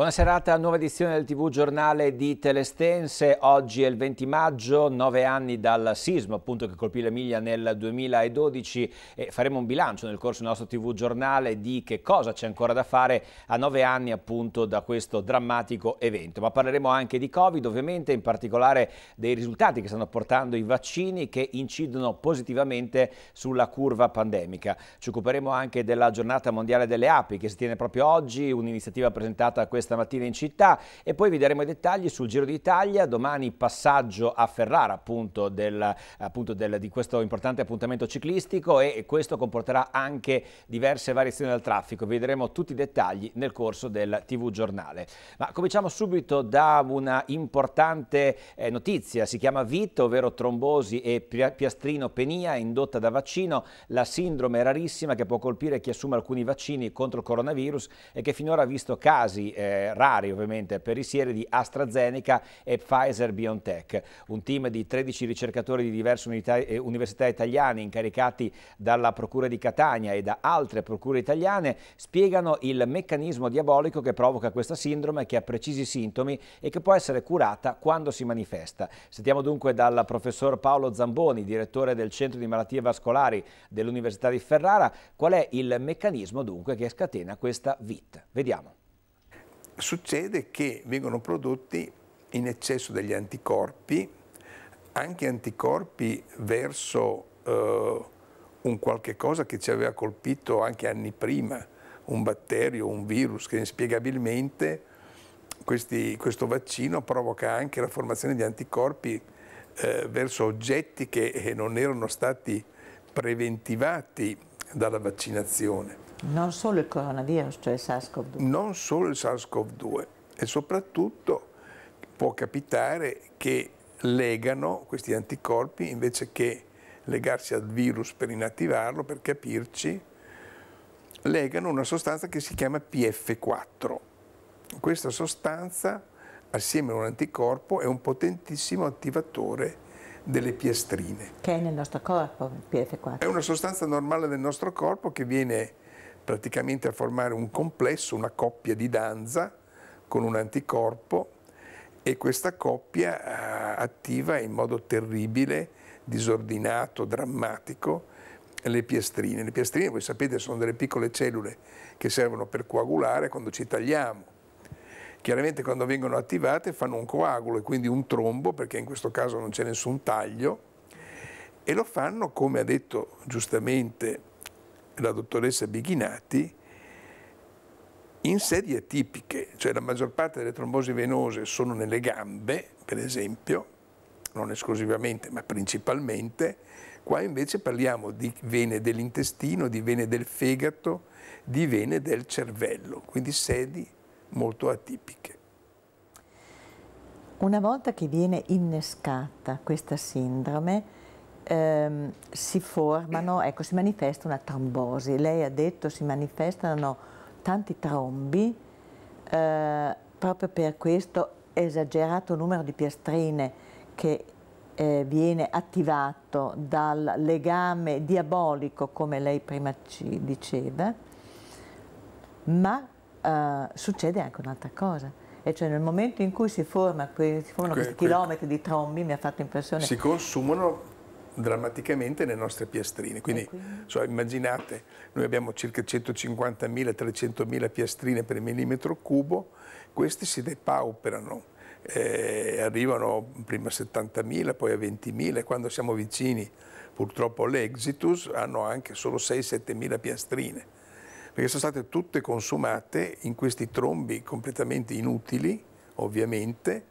Buona serata, nuova edizione del TV Giornale di Telestense. Oggi è il 20 maggio, nove anni dal sisma appunto che colpì l'Emilia nel 2012 e faremo un bilancio nel corso del nostro TV Giornale di che cosa c'è ancora da fare a nove anni appunto da questo drammatico evento. Ma parleremo anche di Covid ovviamente, in particolare dei risultati che stanno portando i vaccini che incidono positivamente sulla curva pandemica. Ci occuperemo anche della giornata mondiale delle api che si tiene proprio oggi, un'iniziativa presentata questa stamattina in città e poi vi daremo i dettagli sul Giro d'Italia, domani passaggio a Ferrara appunto, del, appunto del, di questo importante appuntamento ciclistico e, questo comporterà anche diverse variazioni del traffico, vi vedremo tutti i dettagli nel corso del TV giornale. Ma cominciamo subito da una importante eh, notizia, si chiama VIT, ovvero trombosi e piastrinopenia indotta da vaccino, la sindrome rarissima che può colpire chi assume alcuni vaccini contro il coronavirus e che finora ha visto casi eh, rari ovviamente per i sieri di AstraZeneca e Pfizer-BioNTech. Un team di 13 ricercatori di diverse unità, eh, università italiane incaricati dalla Procura di Catania e da altre procure italiane spiegano il meccanismo diabolico che provoca questa sindrome che ha precisi sintomi e che può essere curata quando si manifesta. Sentiamo dunque dal professor Paolo Zamboni, direttore del Centro di Malattie Vascolari dell'Università di Ferrara, qual è il meccanismo dunque che scatena questa VIT. Vediamo succede che vengono prodotti in eccesso degli anticorpi, anche anticorpi verso eh, un qualche cosa che ci aveva colpito anche anni prima, un batterio, un virus che inspiegabilmente questi, questo vaccino provoca anche la formazione di anticorpi eh, verso oggetti che eh, non erano stati preventivati dalla vaccinazione. Non solo il coronavirus, cioè il SARS-CoV-2. Non solo il SARS-CoV-2 e soprattutto può capitare che legano questi anticorpi invece che legarsi al virus per inattivarlo, per capirci, legano una sostanza che si chiama PF4. Questa sostanza, assieme a un anticorpo, è un potentissimo attivatore delle piastrine. Che è nel nostro corpo, il PF4. È una sostanza normale del nostro corpo che viene praticamente a formare un complesso, una coppia di danza con un anticorpo e questa coppia eh, attiva in modo terribile, disordinato, drammatico le piastrine. Le piastrine, voi sapete, sono delle piccole cellule che servono per coagulare quando ci tagliamo. Chiaramente quando vengono attivate fanno un coagulo e quindi un trombo, perché in questo caso non c'è nessun taglio, e lo fanno, come ha detto giustamente la dottoressa Bighinati, in sedie atipiche, cioè la maggior parte delle trombosi venose sono nelle gambe, per esempio, non esclusivamente ma principalmente, qua invece parliamo di vene dell'intestino, di vene del fegato, di vene del cervello, quindi sedi molto atipiche. Una volta che viene innescata questa sindrome, ehm, si formano, ecco, si manifesta una trombosi. Lei ha detto si manifestano tanti trombi eh, proprio per questo esagerato numero di piastrine che eh, viene attivato dal legame diabolico, come lei prima ci diceva, ma eh, succede anche un'altra cosa. E cioè nel momento in cui si, forma, si formano que, questi que, chilometri di trombi, mi ha fatto impressione... Si consumano drammaticamente le nostre piastrine. Eh, quindi, quindi? So, immaginate, noi abbiamo circa 150.000-300.000 piastrine per millimetro cubo, queste si depauperano. Eh, arrivano prima a 70.000, poi a 20.000 e quando siamo vicini purtroppo all'exitus hanno anche solo 6-7.000 piastrine perché sono state tutte consumate in questi trombi completamente inutili ovviamente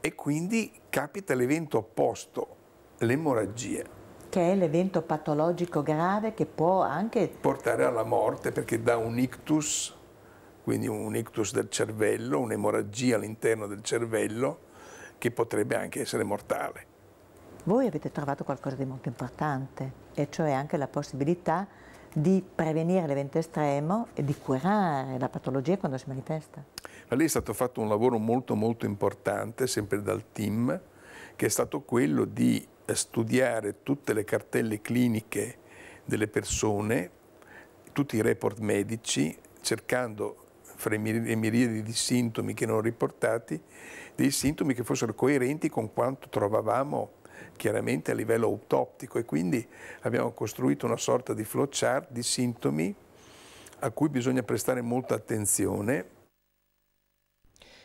e quindi capita l'evento opposto l'emorragia. Che è l'evento patologico grave che può anche... Portare alla morte perché dà un ictus, quindi un ictus del cervello, un'emorragia all'interno del cervello che potrebbe anche essere mortale. Voi avete trovato qualcosa di molto importante, e cioè anche la possibilità di prevenire l'evento estremo e di curare la patologia quando si manifesta. Ma lì è stato fatto un lavoro molto molto importante, sempre dal team, che è stato quello di studiare tutte le cartelle cliniche delle persone, tutti i report medici, cercando fra le miriadi di sintomi che non riportati, dei sintomi che fossero coerenti con quanto trovavamo chiaramente a livello autoptico e quindi abbiamo costruito una sorta di flowchart di sintomi a cui bisogna prestare molta attenzione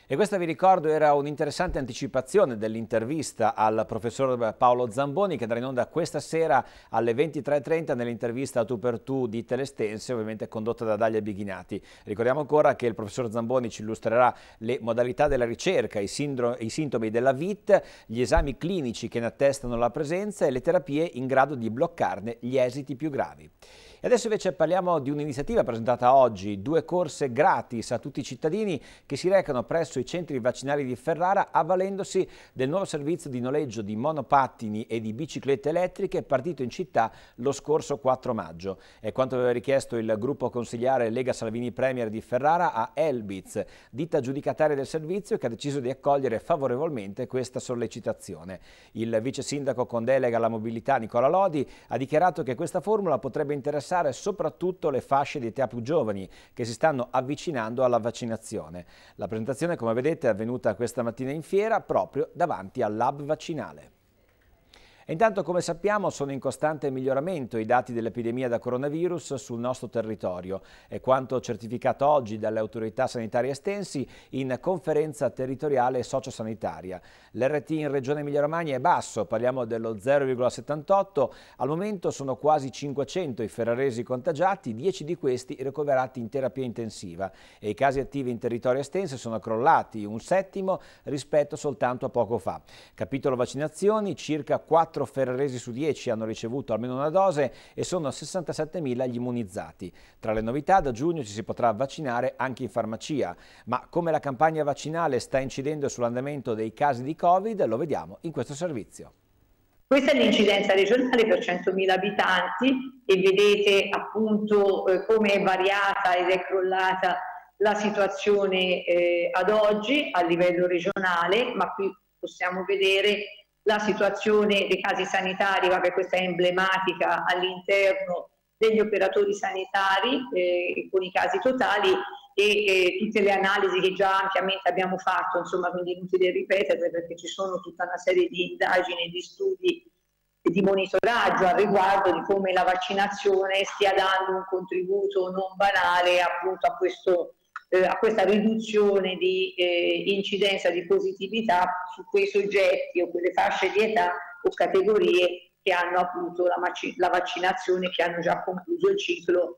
e questa vi ricordo era un'interessante anticipazione dell'intervista al professor Paolo Zamboni che andrà in onda questa sera alle 23.30 nell'intervista a tu per tu di Telestense, ovviamente condotta da Dalia Bighinati. Ricordiamo ancora che il professor Zamboni ci illustrerà le modalità della ricerca, i, i sintomi della VIT, gli esami clinici che ne attestano la presenza e le terapie in grado di bloccarne gli esiti più gravi. E adesso invece parliamo di un'iniziativa presentata oggi, due corse gratis a tutti i cittadini che si recano presso i centri vaccinali di Ferrara avvalendosi del nuovo servizio di noleggio di monopattini e di biciclette elettriche partito in città lo scorso 4 maggio. È quanto aveva richiesto il gruppo consigliare Lega Salvini Premier di Ferrara a Elbitz, ditta giudicataria del servizio che ha deciso di accogliere favorevolmente questa sollecitazione. Il vice sindaco con delega alla mobilità Nicola Lodi ha dichiarato che questa formula potrebbe interessare interessare soprattutto le fasce di età più giovani che si stanno avvicinando alla vaccinazione. La presentazione, come vedete, è avvenuta questa mattina in fiera proprio davanti al lab vaccinale. E intanto, come sappiamo, sono in costante miglioramento i dati dell'epidemia da coronavirus sul nostro territorio e quanto certificato oggi dalle autorità sanitarie estensi in conferenza territoriale sociosanitaria. L'RT in Regione Emilia-Romagna è basso, parliamo dello 0,78, al momento sono quasi 500 i ferraresi contagiati, 10 di questi ricoverati in terapia intensiva e i casi attivi in territorio estense sono crollati un settimo rispetto soltanto a poco fa. Capitolo vaccinazioni, circa 4 4 ferraresi su 10 hanno ricevuto almeno una dose e sono 67.000 gli immunizzati. Tra le novità, da giugno ci si potrà vaccinare anche in farmacia, ma come la campagna vaccinale sta incidendo sull'andamento dei casi di Covid, lo vediamo in questo servizio. Questa è l'incidenza regionale per 100.000 abitanti e vedete appunto eh, come è variata ed è crollata la situazione eh, ad oggi a livello regionale, ma qui possiamo vedere la situazione dei casi sanitari, vabbè, questa è emblematica all'interno degli operatori sanitari eh, con i casi totali e, e, tutte le analisi che già ampiamente abbiamo fatto, insomma, quindi inutile ripeterle perché ci sono tutta una serie di indagini, di studi e di monitoraggio al riguardo di come la vaccinazione stia dando un contributo non banale appunto a questo eh, a questa riduzione di eh, incidenza di positività su quei soggetti o quelle fasce di età o categorie che hanno appunto la, vac- la vaccinazione, che hanno già concluso il ciclo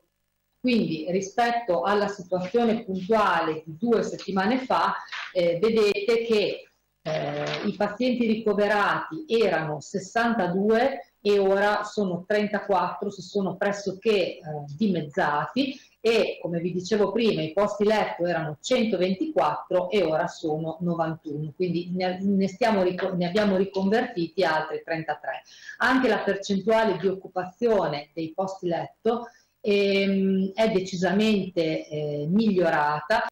quindi rispetto alla situazione puntuale di due settimane fa, eh, vedete che eh, i pazienti ricoverati erano 62 e ora sono 34, si sono pressoché eh, dimezzati e come vi dicevo prima i posti letto erano 124 e ora sono 91, quindi ne, ne, stiamo, ne abbiamo riconvertiti altri 33. Anche la percentuale di occupazione dei posti letto ehm, è decisamente eh, migliorata.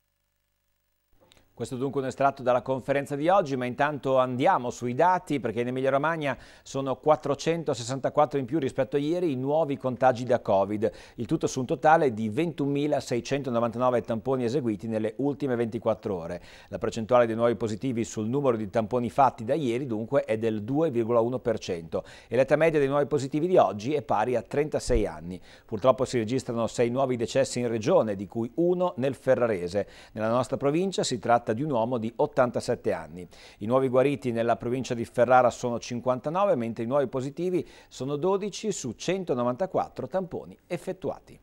Questo dunque è un estratto dalla conferenza di oggi, ma intanto andiamo sui dati perché in Emilia Romagna sono 464 in più rispetto a ieri i nuovi contagi da Covid, il tutto su un totale di 21.699 tamponi eseguiti nelle ultime 24 ore. La percentuale dei nuovi positivi sul numero di tamponi fatti da ieri dunque è del 2,1% e l'età media dei nuovi positivi di oggi è pari a 36 anni. Purtroppo si registrano 6 nuovi decessi in regione, di cui uno nel Ferrarese. Nella nostra provincia si tratta tratta di un uomo di 87 anni. I nuovi guariti nella provincia di Ferrara sono 59, mentre i nuovi positivi sono 12 su 194 tamponi effettuati.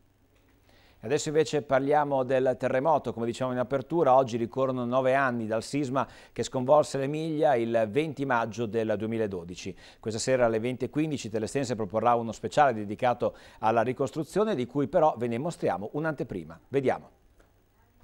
Adesso invece parliamo del terremoto, come dicevamo in apertura, oggi ricorrono nove anni dal sisma che sconvolse l'Emilia il 20 maggio del 2012. Questa sera alle 20.15 Telestense proporrà uno speciale dedicato alla ricostruzione di cui però ve ne mostriamo un'anteprima. Vediamo.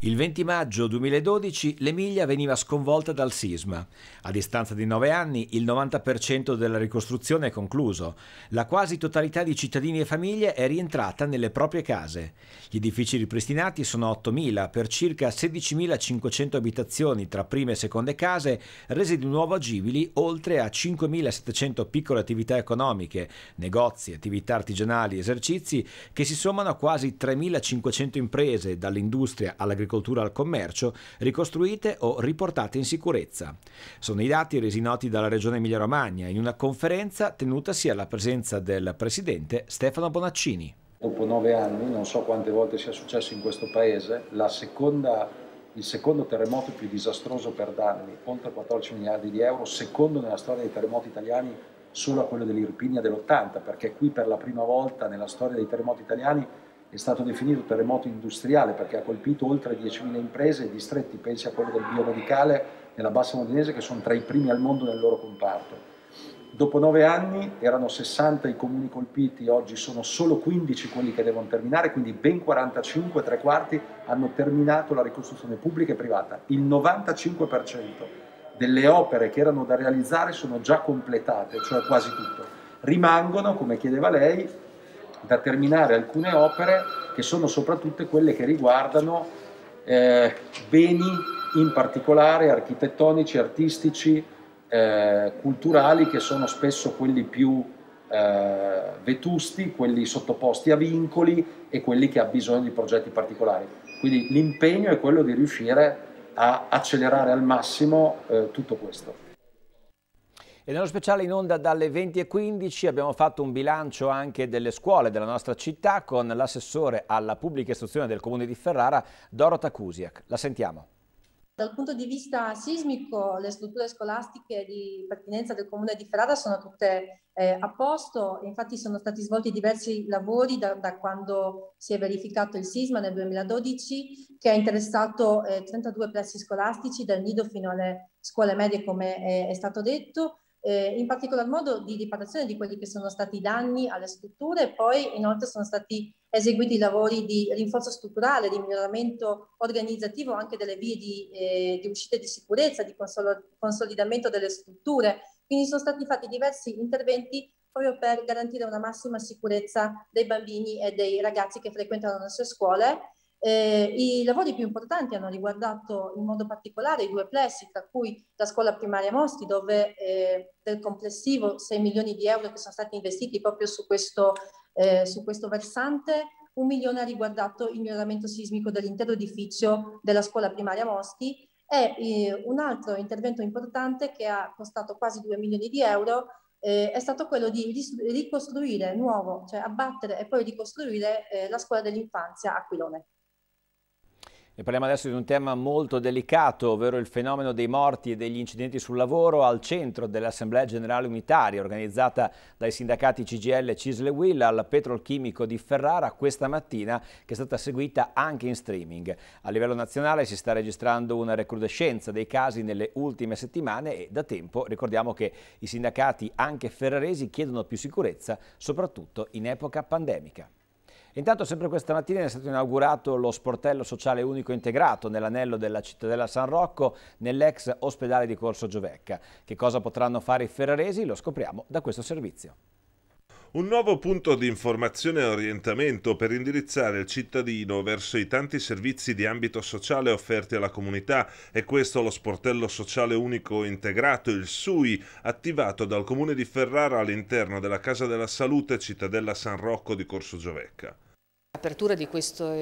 Il 20 maggio 2012 l'Emilia veniva sconvolta dal sisma. A distanza di nove anni il 90% della ricostruzione è concluso. La quasi totalità di cittadini e famiglie è rientrata nelle proprie case. Gli edifici ripristinati sono 8.000 per circa 16.500 abitazioni tra prime e seconde case, rese di nuovo agibili oltre a 5.700 piccole attività economiche, negozi, attività artigianali, esercizi che si sommano a quasi 3.500 imprese dall'industria all'agricoltura dall'agricoltura al commercio, ricostruite o riportate in sicurezza. Sono i dati resi noti dalla Regione Emilia-Romagna in una conferenza tenutasi alla presenza del Presidente Stefano Bonaccini. Dopo nove anni, non so quante volte sia successo in questo Paese, seconda, il secondo terremoto più disastroso per danni, oltre 14 miliardi di euro, secondo nella storia dei terremoti italiani solo a quello dell'Irpinia dell'80, perché qui per la prima volta nella storia dei terremoti italiani è stato definito terremoto industriale perché ha colpito oltre 10.000 imprese e distretti, pensi a quello del biomedicale nella bassa londinese che sono tra i primi al mondo nel loro comparto. Dopo nove anni erano 60 i comuni colpiti, oggi sono solo 15 quelli che devono terminare, quindi ben 45, tre quarti, hanno terminato la ricostruzione pubblica e privata. Il 95% delle opere che erano da realizzare sono già completate, cioè quasi tutto. Rimangono, come chiedeva lei, da terminare alcune opere che sono soprattutto quelle che riguardano eh, beni in particolare architettonici, artistici, eh, culturali che sono spesso quelli più eh, vetusti, quelli sottoposti a vincoli e quelli che hanno bisogno di progetti particolari. Quindi l'impegno è quello di riuscire a accelerare al massimo eh, tutto questo. E nello speciale in onda dalle 20.15 abbiamo fatto un bilancio anche delle scuole della nostra città con l'assessore alla pubblica istruzione del Comune di Ferrara, Dorota Kusiak. La sentiamo. Dal punto di vista sismico, le strutture scolastiche di pertinenza del comune di Ferrara sono tutte eh, a posto, infatti sono stati svolti diversi lavori da, da, quando si è verificato il sisma nel 2012 che ha interessato eh, 32 plessi scolastici dal nido fino alle scuole medie come è, eh, è stato detto eh, in particolar modo di riparazione di quelli che sono stati i danni alle strutture, poi inoltre sono stati eseguiti lavori di rinforzo strutturale, di miglioramento organizzativo anche delle vie di, eh, di uscita di sicurezza, di consolidamento delle strutture. Quindi sono stati fatti diversi interventi proprio per garantire una massima sicurezza dei bambini e dei ragazzi che frequentano le nostre scuole eh, I lavori più importanti hanno riguardato in modo particolare i due plessi, tra cui la scuola primaria Mosti, dove eh, del complessivo 6 milioni di euro che sono stati investiti proprio su questo, eh, su questo versante, un milione ha riguardato il miglioramento sismico dell'intero edificio della scuola primaria Mosti e eh, un altro intervento importante che ha costato quasi 2 milioni di euro eh, è stato quello di ricostruire nuovo, cioè abbattere e poi ricostruire eh, la scuola dell'infanzia a Quilone. Ne parliamo adesso di un tema molto delicato, ovvero il fenomeno dei morti e degli incidenti sul lavoro al centro dell'Assemblea Generale Unitaria organizzata dai sindacati CGL Cisle Will al Petrolchimico di Ferrara questa mattina che è stata seguita anche in streaming. A livello nazionale si sta registrando una recrudescenza dei casi nelle ultime settimane e da tempo ricordiamo che i sindacati anche ferraresi chiedono più sicurezza soprattutto in epoca pandemica. Intanto sempre questa mattina è stato inaugurato lo sportello sociale unico integrato nell'anello della cittadella San Rocco nell'ex ospedale di Corso Giovecca. Che cosa potranno fare i ferraresi lo scopriamo da questo servizio. Un nuovo punto di informazione e orientamento per indirizzare il cittadino verso i tanti servizi di ambito sociale offerti alla comunità e questo lo sportello sociale unico integrato, il SUI, attivato dal comune di Ferrara all'interno della Casa della Salute Cittadella San Rocco di Corso Giovecca. L'apertura di,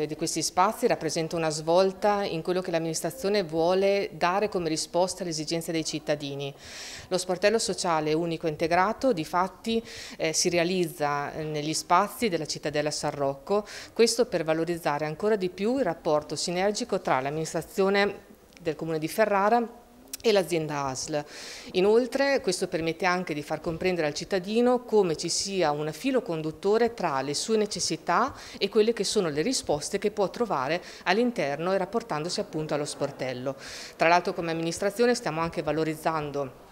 di, questi spazi rappresenta una svolta in quello che l'amministrazione vuole dare come risposta alle esigenze dei cittadini. Lo sportello sociale unico integrato di fatti eh, si realizza eh, negli spazi della cittadella San Rocco, questo per valorizzare ancora di più il rapporto sinergico tra l'amministrazione del Comune di Ferrara e l'azienda ASL. Inoltre questo permette anche di far comprendere al cittadino come ci sia un filo conduttore tra le sue necessità e quelle che sono le risposte che può trovare all'interno e rapportandosi appunto allo sportello. Tra l'altro come amministrazione stiamo anche valorizzando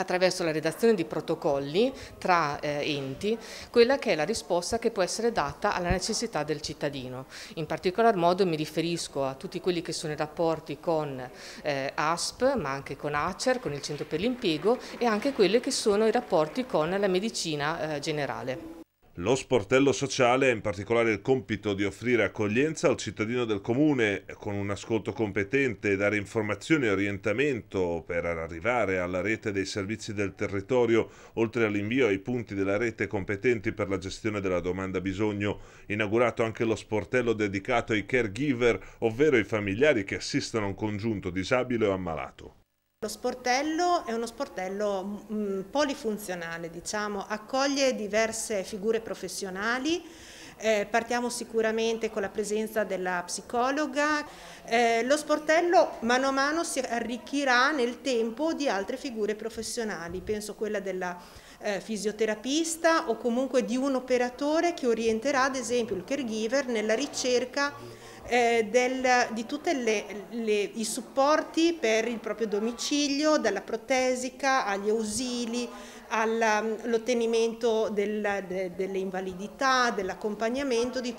attraverso la redazione di protocolli tra eh, enti, quella che è la risposta che può essere data alla necessità del cittadino. In particolar modo mi riferisco a tutti quelli che sono i rapporti con eh, ASP, ma anche con ACER, con il Centro per l'Impiego e anche quelli che sono i rapporti con la medicina eh, generale. Lo sportello sociale ha in particolare il compito di offrire accoglienza al cittadino del comune con un ascolto competente, dare informazioni e orientamento per arrivare alla rete dei servizi del territorio, oltre all'invio ai punti della rete competenti per la gestione della domanda bisogno. Inaugurato anche lo sportello dedicato ai caregiver, ovvero i familiari che assistono a un congiunto disabile o ammalato. Lo sportello è uno sportello mm, polifunzionale, diciamo, accoglie diverse figure professionali. Eh, partiamo sicuramente con la presenza della psicologa. Eh, lo sportello mano a mano si arricchirà nel tempo di altre figure professionali, penso quella della eh, fisioterapista o comunque di un operatore che orienterà ad esempio il caregiver nella ricerca eh, del, di tutti i supporti per il proprio domicilio, dalla protesica agli ausili, all'ottenimento um, de, delle invalidità, dell'accompagnamento, di,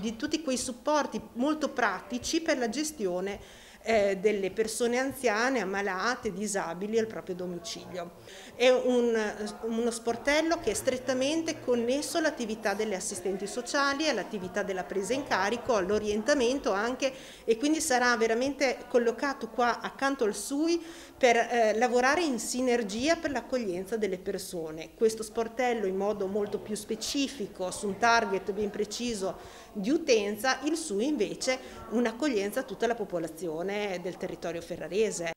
di, tutti quei supporti molto pratici per la gestione eh, delle persone anziane, ammalate, disabili al proprio domicilio. È un, eh, uno sportello che è strettamente connesso all'attività delle assistenti sociali, all'attività della presa in carico, all'orientamento anche e quindi sarà veramente collocato qua accanto al SUI per eh, lavorare in sinergia per l'accoglienza delle persone. Questo sportello in modo molto più specifico, su un target ben preciso di utenza, il SUI invece un'accoglienza a tutta la popolazione dell'amministrazione del territorio ferrarese.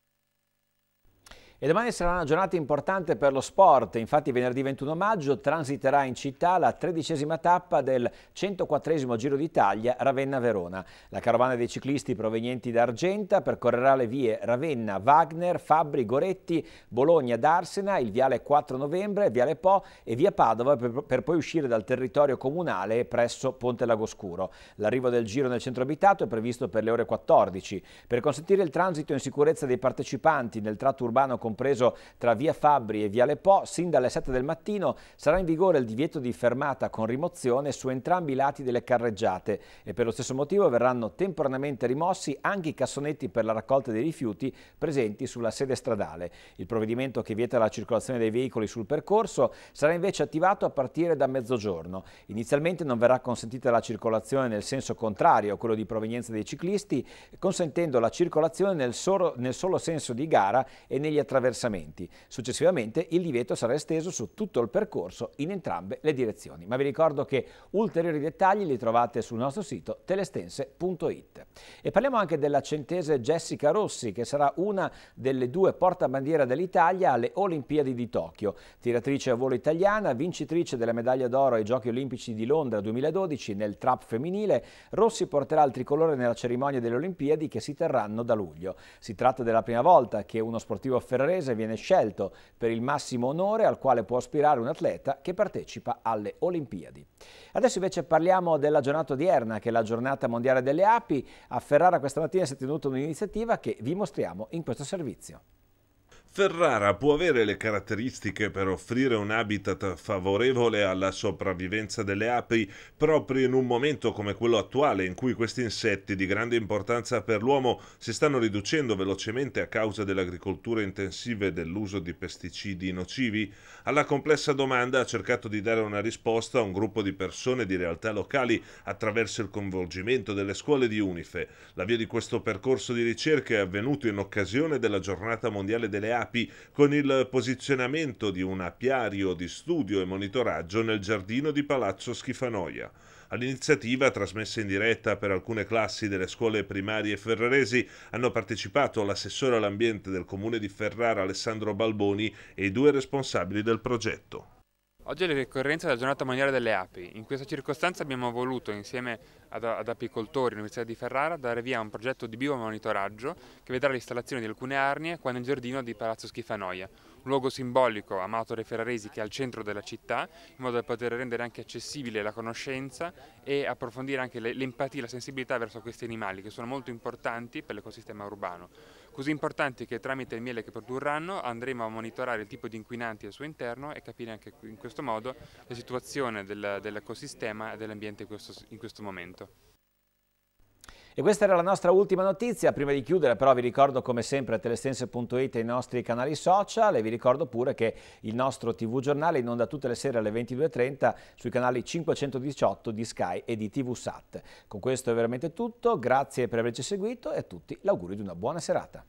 E domani sarà una giornata importante per lo sport, infatti venerdì 21 maggio transiterà in città la tredicesima tappa del 104 Giro d'Italia Ravenna-Verona. La carovana dei ciclisti provenienti da Argenta percorrerà le vie Ravenna, Wagner, Fabri, Goretti, Bologna, Darsena, il viale 4 novembre, viale Po e via Padova per, poi uscire dal territorio comunale presso Ponte Lagoscuro. L'arrivo del giro nel centro abitato è previsto per le ore 14. Per consentire il transito in sicurezza dei partecipanti nel tratto urbano compreso tra via Fabbri e via Le Po, sin dalle 7 del mattino sarà in vigore il divieto di fermata con rimozione su entrambi i lati delle carreggiate e per lo stesso motivo verranno temporaneamente rimossi anche i cassonetti per la raccolta dei rifiuti presenti sulla sede stradale. Il provvedimento che vieta la circolazione dei veicoli sul percorso sarà invece attivato a partire da mezzogiorno. Inizialmente non verrà consentita la circolazione nel senso contrario, a quello di provenienza dei ciclisti, consentendo la circolazione nel solo, nel solo senso di gara e negli attrezzi attraversamenti. Successivamente il divieto sarà esteso su tutto il percorso in entrambe le direzioni. Ma vi ricordo che ulteriori dettagli li trovate sul nostro sito telestense.it. E parliamo anche della centese Jessica Rossi, che sarà una delle due portabandiera dell'Italia alle Olimpiadi di Tokyo. Tiratrice a volo italiana, vincitrice della medaglia d'oro ai Giochi Olimpici di Londra 2012 nel trap femminile, Rossi porterà il tricolore nella cerimonia delle Olimpiadi che si terranno da luglio. Si tratta della prima volta che uno sportivo ferrarese Ferrarese viene scelto per il massimo onore al quale può aspirare un atleta che partecipa alle Olimpiadi. Adesso invece parliamo della giornata odierna, che è la giornata mondiale delle api. A Ferrara questa mattina si è tenuta un'iniziativa che vi mostriamo in questo servizio. Ferrara può avere le caratteristiche per offrire un habitat favorevole alla sopravvivenza delle api proprio in un momento come quello attuale in cui questi insetti di grande importanza per l'uomo si stanno riducendo velocemente a causa dell'agricoltura intensiva e dell'uso di pesticidi nocivi? Alla complessa domanda ha cercato di dare una risposta a un gruppo di persone di realtà locali attraverso il coinvolgimento delle scuole di UNIFE. L'avvio di questo percorso di ricerca è avvenuto in occasione della giornata mondiale delle api api con il posizionamento di un apiario di studio e monitoraggio nel giardino di Palazzo Schifanoia. All'iniziativa, trasmessa in diretta per alcune classi delle scuole primarie ferraresi, hanno partecipato l'assessore all'ambiente del comune di Ferrara Alessandro Balboni e i due responsabili del progetto. Oggi è la ricorrenza della giornata mondiale delle api. In questa circostanza abbiamo voluto, insieme ad, ad apicoltori dell'Università di Ferrara, dare via a un progetto di biomonitoraggio che vedrà l'installazione di alcune arnie qua nel giardino di Palazzo Schifanoia, un luogo simbolico amato dai ferraresi che è al centro della città, in modo da poter rendere anche accessibile la conoscenza e approfondire anche l'empatia, e la sensibilità verso questi animali che sono molto importanti per l'ecosistema urbano così importanti che tramite il miele che produrranno andremo a monitorare il tipo di inquinanti al suo interno e capire anche in questo modo la situazione del, dell'ecosistema e dell'ambiente in, in questo momento. E questa era la nostra ultima notizia, prima di chiudere però vi ricordo come sempre a telestense.it e i nostri canali social e vi ricordo pure che il nostro tv giornale inonda tutte le sere alle 22.30 sui canali 518 di Sky e di TVSat. Con questo è veramente tutto, grazie per averci seguito e a tutti l'augurio di una buona serata.